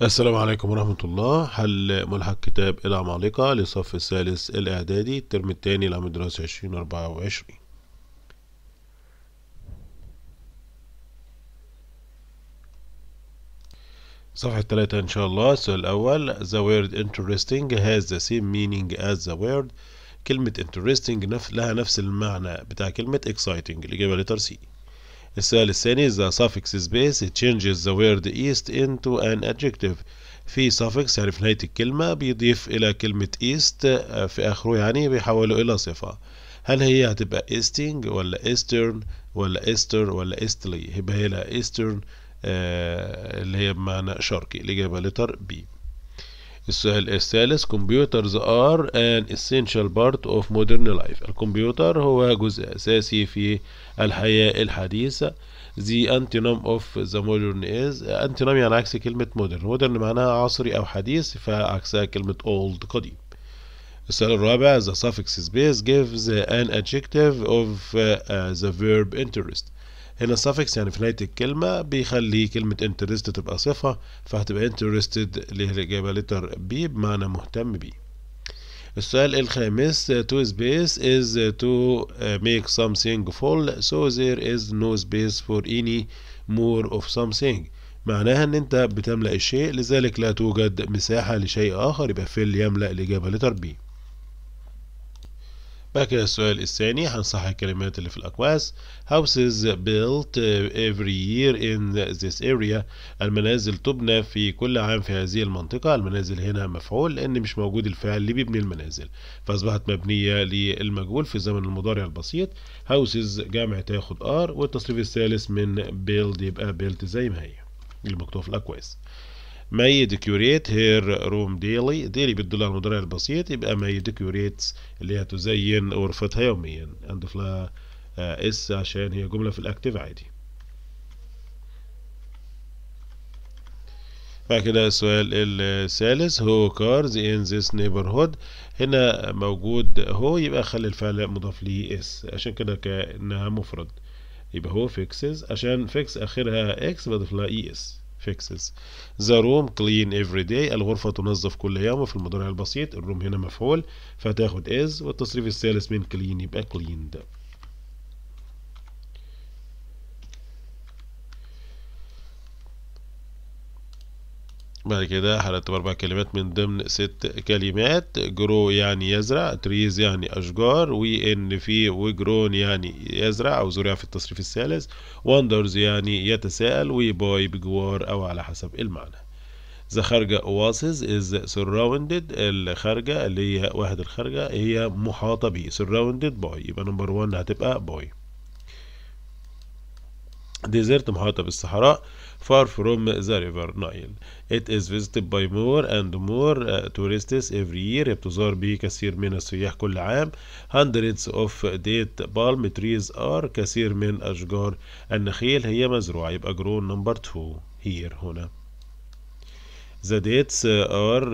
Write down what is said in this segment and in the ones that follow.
السلام عليكم ورحمة الله حل ملحق كتاب العمالقة للصف الثالث الإعدادي الترم الثاني لعام الدراسي عشرين أربعة وعشرين صفحة ثلاثة إن شاء الله السؤال الأول The word interesting has the same meaning as the word كلمة interesting نف لها نفس المعنى بتاع كلمة exciting الإجابة لتر سي السؤال الثاني the suffix space changes the word east into an adjective في suffix يعني في نهاية الكلمة بيضيف إلى كلمة east آه، في آخره يعني بيحوله إلى صفة هل هي هتبقى easting ولا eastern ولا easter ولا eastly هيبقى هي eastern آه اللي هي بمعنى شرقي الإجابة لتر بي السؤال الثالث computers are an essential part of modern life الكمبيوتر هو جزء أساسي في الحياة الحديثة the antonym of the modern is antonym يعني عكس كلمة modern modern معناها عصري أو حديث فعكسها كلمة old قديم السؤال الرابع the suffix space gives an adjective of the verb interest هنا suffix يعني في نهاية الكلمة بيخلي كلمة interest تبقى صفة فهتبقى interested اللي هي الإجابة letter B بمعنى مهتم بيه السؤال الخامس to space is to make something full so there is no space for any more of something معناها ان انت بتملأ الشيء لذلك لا توجد مساحة لشيء اخر يبقى fill يملأ الاجابة لتر بي بعد كده السؤال الثاني هنصحح الكلمات اللي في الأكواس houses built uh, every year in this area المنازل تبنى في كل عام في هذه المنطقة المنازل هنا مفعول لأن مش موجود الفعل اللي بيبني المنازل فأصبحت مبنية للمجهول في زمن المضارع البسيط houses جمع تاخد ار والتصريف الثالث من build يبقى built زي ما هي اللي مكتوب في الأكواس مي ديكوريت هير روم ديلي ديلي بالدولار المدرع البسيط يبقى مي ديكوريتس اللي هي تزين غرفتها يوميا أنضيف لها آه، اس عشان هي جملة في الاكتف عادي بعد كده السؤال الثالث هو كارز in this neighborhood هنا موجود هو يبقى خلي الفعل مضاف ليه اس عشان كده كأنها مفرد يبقى هو فيكسز عشان فيكس آخرها اكس بضيف لها اي e اس fixes the room clean every day الغرفة تنظف كل يوم وفي المضارع البسيط الروم هنا مفعول فتاخد is والتصريف الثالث من clean يبقى cleaned بعد كده هرتب أربع كلمات من ضمن ست كلمات جرو يعني يزرع تريز يعني أشجار وي إن في وجرون يعني يزرع أو زرع في التصريف الثالث وندرز يعني يتساءل وباي بجوار أو على حسب المعنى ذا خارجة oasis is surrounded الخارجة اللي هي واحد الخارجة هي محاطة بيه surrounded by يبقى نمبر 1 هتبقى باي desert محاطة بالصحراء far from the river Nile. It is visited by more and more uh, tourists every year. بتزار به كثير من السياح كل عام. Hundreds of date palm trees are كثير من أشجار النخيل هي مزروعة. يبقى grown number two here هنا. The dates are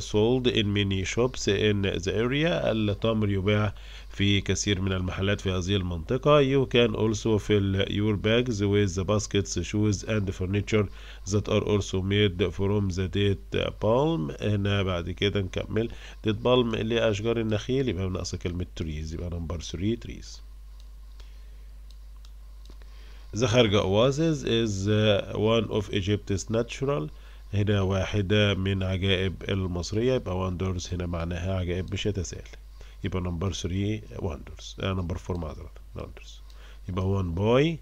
sold in many shops in the area. التمر يباع في كثير من المحلات في هذه المنطقة you can also fill your bags with the baskets shoes and furniture that are also made from the date palm هنا بعد كده نكمل date palm اللي هي أشجار النخيل يبقى ناقصة كلمة trees يبقى number 3 trees The خارجة Oasis is one of Egypt's natural هنا واحدة من عجائب المصرية يبقى wonders هنا معناها عجائب مش يتساءل Iba number three wonders. Uh, number four mother wonders. Iba one boy.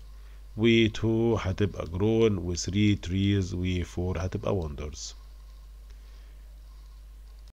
We two hatib a grown. We three trees. We four hatib a wonders.